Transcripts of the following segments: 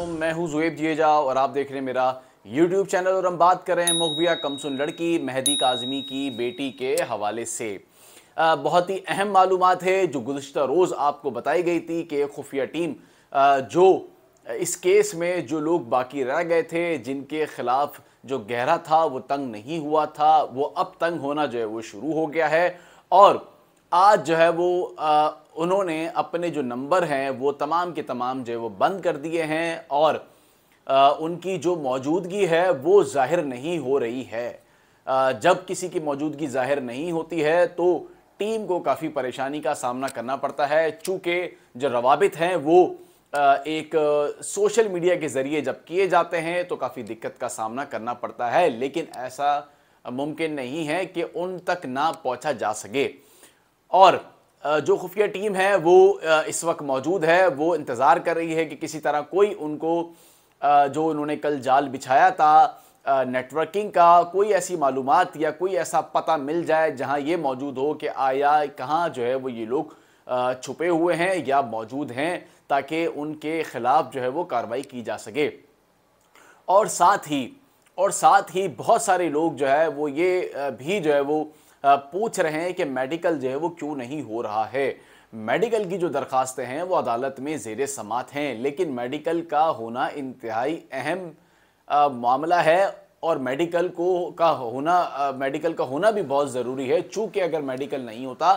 वालेकुम मैं हूं जुएब जिएजा और आप देख रहे हैं मेरा यूट्यूब चैनल और हम बात कर रहे हैं मुखबिया कमसुन लड़की मेहदी काजमी की बेटी के हवाले से बहुत ही अहम मालूम है जो गुजशत रोज़ आपको बताई गई थी कि खुफिया टीम जो इस केस में जो लोग बाकी रह गए थे जिनके ख़िलाफ़ जो गहरा था वो तंग नहीं हुआ था वो अब तंग होना जो है वो शुरू हो गया है और आज जो है वो आ, उन्होंने अपने जो नंबर हैं वो तमाम के तमाम जो है वो बंद कर दिए हैं और आ, उनकी जो मौजूदगी है वो ज़ाहिर नहीं हो रही है आ, जब किसी की मौजूदगी ज़ाहिर नहीं होती है तो टीम को काफ़ी परेशानी का सामना करना पड़ता है चूँकि जो रवाबित हैं वो एक सोशल मीडिया के ज़रिए जब किए जाते हैं तो काफ़ी दिक्कत का सामना करना पड़ता है लेकिन ऐसा मुमकिन नहीं है कि उन तक ना पहुंचा जा सके और जो खुफिया टीम है वो इस वक्त मौजूद है वो इंतज़ार कर रही है कि किसी तरह कोई उनको जो उन्होंने कल जाल बिछाया था नेटवर्किंग का कोई ऐसी मालूम या कोई ऐसा पता मिल जाए जहां ये मौजूद हो कि आया कहाँ जो है वो ये लोग छुपे हुए हैं या मौजूद हैं ताकि उनके ख़िलाफ़ जो है वो कार्रवाई की जा सके और साथ ही और साथ ही बहुत सारे लोग जो है वो ये भी जो है वो पूछ रहे हैं कि मेडिकल जो है वो क्यों नहीं हो रहा है मेडिकल की जो दरखास्तें हैं वो अदालत में जेर समात हैं लेकिन मेडिकल का होना इंतहाई अहम मामला है और मेडिकल को का होना आ, मेडिकल का होना भी बहुत ज़रूरी है चूँकि अगर मेडिकल नहीं होता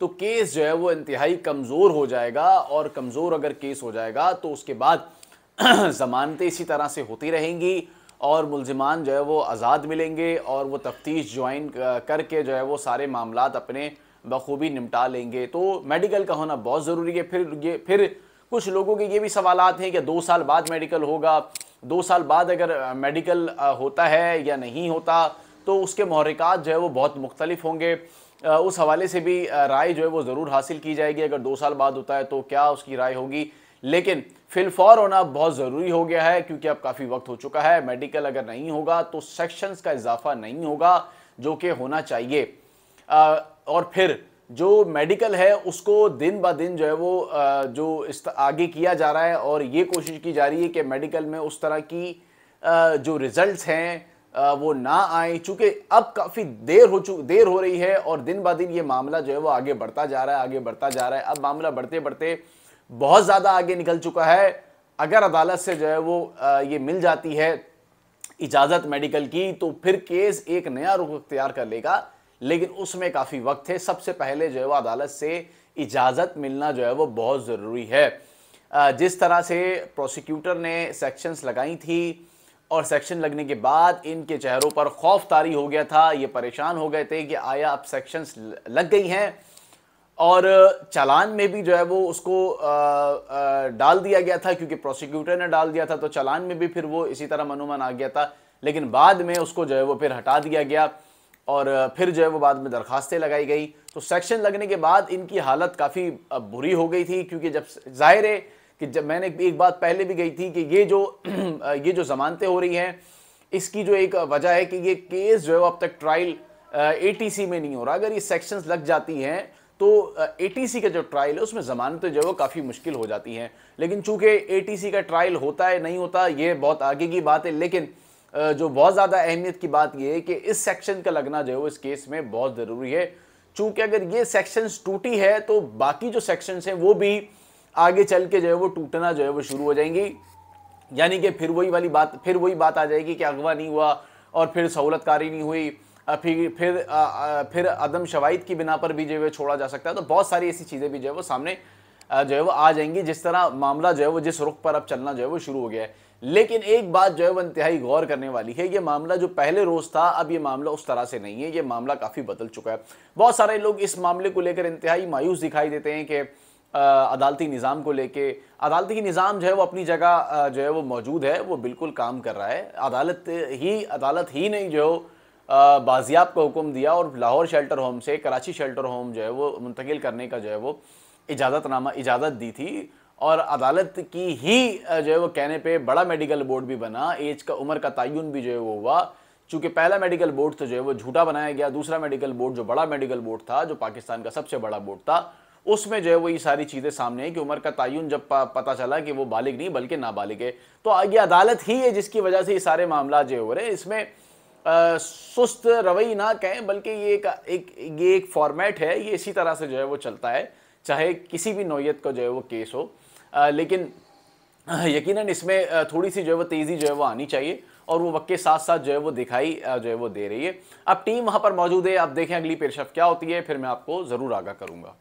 तो केस जो है वो इंतहाई कमज़ोर हो जाएगा और कमज़ोर अगर केस हो जाएगा तो उसके बाद ज़मानतें इसी तरह से होती रहेंगी और मुलजमान जो है वो आज़ाद मिलेंगे और वो तफ्तीश ज्वाइन करके जो है वो सारे मामला अपने बखूबी निपटा लेंगे तो मेडिकल का होना बहुत ज़रूरी है फिर ये फिर कुछ लोगों के ये भी सवाल हैं कि दो साल बाद मेडिकल होगा दो साल बाद अगर मेडिकल होता है या नहीं होता तो उसके महरिकात जो है वो बहुत मुख्तलिफ होंगे उस हवाले से भी राय जो है वो ज़रूर हासिल की जाएगी अगर दो साल बाद होता है तो क्या उसकी राय होगी लेकिन फिलफौर होना बहुत ज़रूरी हो गया है क्योंकि अब काफ़ी वक्त हो चुका है मेडिकल अगर नहीं होगा तो सेक्शंस का इजाफा नहीं होगा जो कि होना चाहिए आ, और फिर जो मेडिकल है उसको दिन ब दिन जो है वो आ, जो आगे किया जा रहा है और ये कोशिश की जा रही है कि मेडिकल में उस तरह की आ, जो रिजल्ट्स हैं वो ना आए चूँकि अब काफ़ी देर हो चुकी देर हो रही है और दिन ब दिन ये मामला जो है वो आगे बढ़ता जा रहा है आगे बढ़ता जा रहा है अब मामला बढ़ते बढ़ते बहुत ज़्यादा आगे निकल चुका है अगर अदालत से जो है वो ये मिल जाती है इजाज़त मेडिकल की तो फिर केस एक नया रुख अख्तियार कर लेगा लेकिन उसमें काफ़ी वक्त है सबसे पहले जो है वो अदालत से इजाज़त मिलना जो है वो बहुत ज़रूरी है जिस तरह से प्रोसिक्यूटर ने सेक्शंस लगाई थी और सेक्शन लगने के बाद इनके चेहरों पर खौफ तारी हो गया था ये परेशान हो गए थे कि आया अब सेक्शंस लग गई हैं और चालान में भी जो है वो उसको आ, आ, डाल दिया गया था क्योंकि प्रोसिक्यूटर ने डाल दिया था तो चालान में भी फिर वो इसी तरह मनोमन आ गया था लेकिन बाद में उसको जो है वो फिर हटा दिया गया और फिर जो है वो बाद में दरखास्तें लगाई गई तो सेक्शन लगने के बाद इनकी हालत काफ़ी बुरी हो गई थी क्योंकि जब जाहिर है कि जब मैंने एक बात पहले भी गई थी कि ये जो ये जो ज़मानतें हो रही हैं इसकी जो एक वजह है कि ये केस जो है वो अब तक ट्रायल एटीसी में नहीं हो रहा अगर ये सेक्शंस लग जाती हैं तो ए का जो ट्रायल है उसमें ज़मानतें जो है वो काफ़ी मुश्किल हो जाती हैं लेकिन चूंकि ए का ट्रायल होता है नहीं होता ये बहुत आगे की बात है लेकिन जो बहुत ज़्यादा अहमियत की बात यह है कि इस सेक्शन का लगना जो है वो इस केस में बहुत ज़रूरी है चूंकि अगर ये सेक्शन टूटी है तो बाकी जो सेक्शंस हैं वो भी आगे चल के जो है वो टूटना जो है वो शुरू हो जाएंगी यानी कि फिर वही वाली बात फिर वही बात आ जाएगी कि अगवा नहीं हुआ और फिर सहूलतकारी नहीं हुई फिर फिर फिर अदम शवाइद की बिना पर भी जो है छोड़ा जा सकता है तो बहुत सारी ऐसी चीज़ें भी जो है वो सामने जो है वो आ जाएंगी जिस तरह मामला जो है वो जिस रुख पर अब चलना जो है वो शुरू हो गया है लेकिन एक बात जो है वो इंतहाई गौर करने वाली है ये मामला जो पहले रोज़ था अब ये मामला उस तरह से नहीं है ये मामला काफ़ी बदल चुका है बहुत सारे लोग इस मामले को लेकर इंतहाई मायूस दिखाई देते हैं कि अदालती निज़ाम को लेके अदालती निज़ाम जो है वो अपनी जगह जो है वो मौजूद है वो बिल्कुल काम कर रहा है अदालत ही अदालत ही नहीं जो है बाजियाब को हुक्म दिया और लाहौर शेल्टर होम से कराची शेल्टर होम जो है वो मुंतकिल करने का जो है वो इजाज़तनामा इजाज़त दी थी और अदालत की ही जो है वो कहने पे बड़ा मेडिकल बोर्ड भी बना एज का उम्र का तयन भी जो है वो हुआ चूँकि पहला मेडिकल बोर्ड तो जो है वो झूठा बनाया गया दूसरा मेडिकल बोर्ड जो बड़ा मेडिकल बोर्ड था जो पाकिस्तान का सबसे बड़ा बोर्ड था उसमें जो है वो ये सारी चीज़ें सामने आई कि उम्र का तयन जब पता चला कि वो बालिग नहीं बल्कि नाबालिग है तो आगे अदालत ही है जिसकी वजह से ये सारे मामला जो हो रहे हैं इसमें सुस्त रवई ना कहें बल्कि ये एक एक ये एक फॉर्मेट है ये इसी तरह से जो है वो चलता है चाहे किसी भी नोयत का जो है वो केस हो आ, लेकिन यकीनन इसमें थोड़ी सी जो है वो तेज़ी जो है वो आनी चाहिए और वो वक्त के साथ साथ जो है वो दिखाई जो है वो दे रही है अब टीम वहाँ पर मौजूद है आप देखें अगली पेशरफ क्या होती है फिर मैं आपको ज़रूर आगाह करूँगा